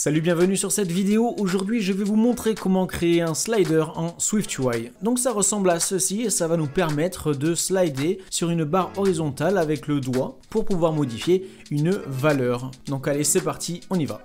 Salut, bienvenue sur cette vidéo. Aujourd'hui, je vais vous montrer comment créer un slider en SwiftUI. Donc ça ressemble à ceci et ça va nous permettre de slider sur une barre horizontale avec le doigt pour pouvoir modifier une valeur. Donc allez, c'est parti, on y va.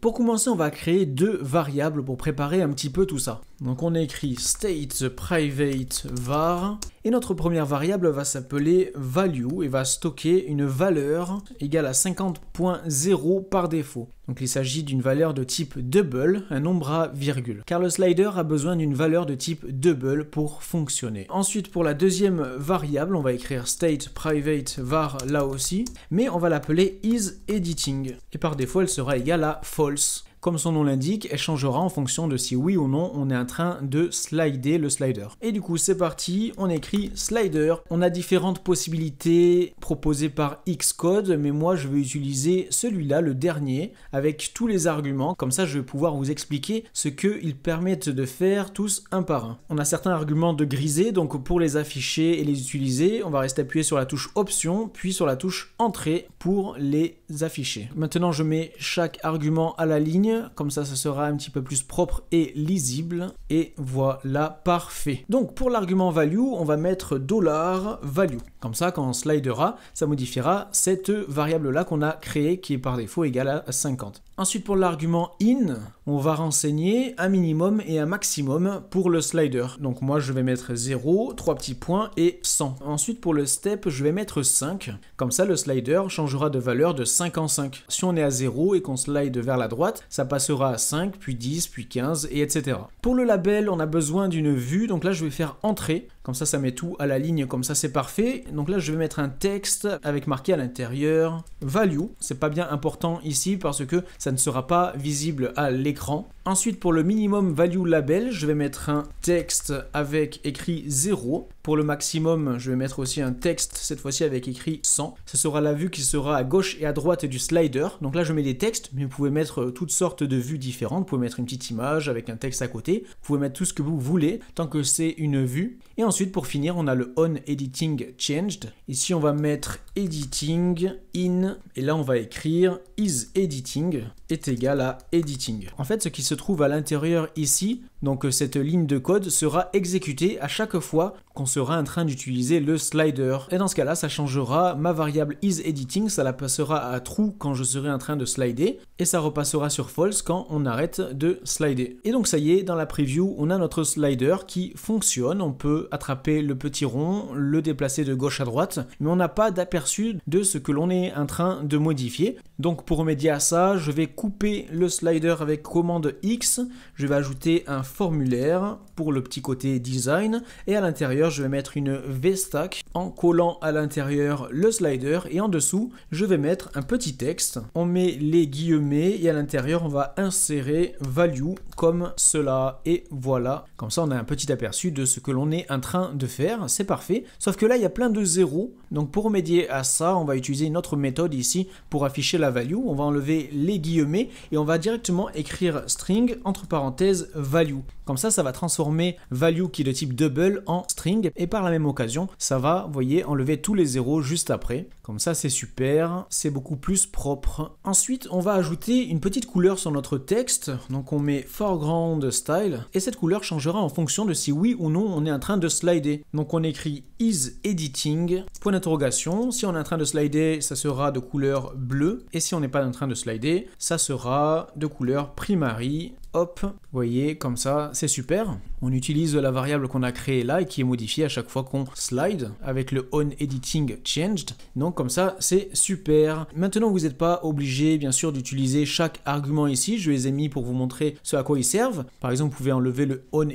Pour commencer, on va créer deux variables pour préparer un petit peu tout ça. Donc on écrit state private var et notre première variable va s'appeler value et va stocker une valeur égale à 50.0 par défaut. Donc il s'agit d'une valeur de type double, un nombre à virgule, car le slider a besoin d'une valeur de type double pour fonctionner. Ensuite pour la deuxième variable, on va écrire state private var là aussi, mais on va l'appeler isEditing » et par défaut elle sera égale à false. Comme son nom l'indique, elle changera en fonction de si oui ou non on est en train de slider le slider. Et du coup, c'est parti, on écrit slider. On a différentes possibilités proposées par Xcode, mais moi je vais utiliser celui-là, le dernier, avec tous les arguments. Comme ça, je vais pouvoir vous expliquer ce qu'ils permettent de faire tous un par un. On a certains arguments de griser, donc pour les afficher et les utiliser, on va rester appuyé sur la touche option, puis sur la touche entrée pour les afficher. Maintenant, je mets chaque argument à la ligne comme ça, ça sera un petit peu plus propre et lisible. Et voilà, parfait. Donc pour l'argument value, on va mettre dollar $value. Comme ça, quand on slidera, ça modifiera cette variable-là qu'on a créée, qui est par défaut égale à 50. Ensuite, pour l'argument in, on va renseigner un minimum et un maximum pour le slider. Donc moi, je vais mettre 0, 3 petits points et 100. Ensuite, pour le step, je vais mettre 5. Comme ça, le slider changera de valeur de 5 en 5. Si on est à 0 et qu'on slide vers la droite, ça passera à 5, puis 10, puis 15, et etc. Pour le label, on a besoin d'une vue, donc là je vais faire entrer. Comme ça, ça met tout à la ligne, comme ça c'est parfait. Donc là, je vais mettre un texte avec marqué à l'intérieur value. C'est pas bien important ici parce que ça ne sera pas visible à l'écran. Ensuite, pour le minimum value label, je vais mettre un texte avec écrit 0. Pour le maximum, je vais mettre aussi un texte, cette fois-ci avec écrit 100. Ce sera la vue qui sera à gauche et à droite du slider. Donc là, je mets des textes, mais vous pouvez mettre euh, toutes sortes de vues différentes. Vous pouvez mettre une petite image avec un texte à côté. Vous pouvez mettre tout ce que vous voulez, tant que c'est une vue. Et ensuite, pour finir, on a le on editing changed. Ici, on va mettre editing in, et là, on va écrire is editing est égal à editing. En fait, ce qui se trouve à l'intérieur ici, donc cette ligne de code, sera exécutée à chaque fois sera en train d'utiliser le slider. Et dans ce cas-là, ça changera ma variable isEditing, ça la passera à true quand je serai en train de slider, et ça repassera sur false quand on arrête de slider. Et donc ça y est, dans la preview, on a notre slider qui fonctionne, on peut attraper le petit rond, le déplacer de gauche à droite, mais on n'a pas d'aperçu de ce que l'on est en train de modifier. Donc pour remédier à ça, je vais couper le slider avec commande X, je vais ajouter un formulaire pour le petit côté design, et à l'intérieur, je vais mettre une V-Stack en collant à l'intérieur le slider et en dessous, je vais mettre un petit texte. On met les guillemets et à l'intérieur, on va insérer value comme cela. Et voilà, comme ça on a un petit aperçu de ce que l'on est en train de faire, c'est parfait. Sauf que là il y a plein de zéros, donc pour remédier à ça, on va utiliser une autre méthode ici pour afficher la value. On va enlever les guillemets et on va directement écrire string entre parenthèses value. Comme ça, ça va transformer value qui est de type double en string et par la même occasion, ça va, vous voyez, enlever tous les zéros juste après. Comme ça, c'est super, c'est beaucoup plus propre. Ensuite, on va ajouter une petite couleur sur notre texte. Donc on met for grande style, et cette couleur changera en fonction de si oui ou non on est en train de slider. Donc on écrit is editing, point d'interrogation, si on est en train de slider, ça sera de couleur bleue, et si on n'est pas en train de slider, ça sera de couleur primary, hop, vous voyez, comme ça, c'est super. On utilise la variable qu'on a créée là et qui est modifiée à chaque fois qu'on slide avec le OnEditingChanged ». Donc comme ça, c'est super. Maintenant, vous n'êtes pas obligé, bien sûr, d'utiliser chaque argument ici. Je les ai mis pour vous montrer ce à quoi ils servent. Par exemple, vous pouvez enlever le on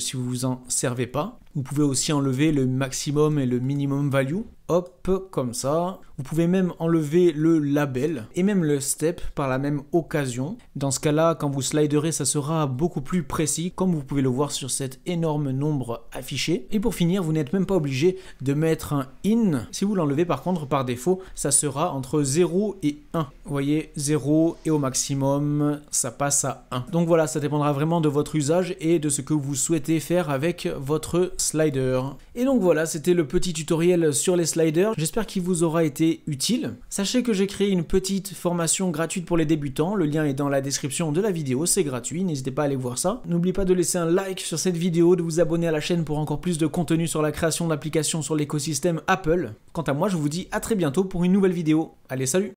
si vous vous en servez pas. Vous pouvez aussi enlever le maximum et le minimum value. Hop, comme ça. Vous pouvez même enlever le label et même le step par la même occasion. Dans ce cas-là, quand vous sliderez, ça sera beaucoup plus précis, comme vous pouvez le voir sur cet énorme nombre affiché. Et pour finir, vous n'êtes même pas obligé de mettre un in. Si vous l'enlevez par contre par défaut, ça sera entre 0 et 1. Vous voyez, 0 et au maximum, ça passe à 1. Donc voilà, ça dépendra vraiment de votre usage et de ce que vous souhaitez faire avec votre slider. Et donc voilà, c'était le petit tutoriel sur les sliders. J'espère qu'il vous aura été utile. Sachez que j'ai créé une petite formation gratuite pour les débutants. Le lien est dans la description de la vidéo, c'est gratuit, n'hésitez pas à aller voir ça. N'oubliez pas de laisser un like sur cette vidéo, de vous abonner à la chaîne pour encore plus de contenu sur la création d'applications sur l'écosystème Apple. Quant à moi, je vous dis à très bientôt pour une nouvelle vidéo. Allez, salut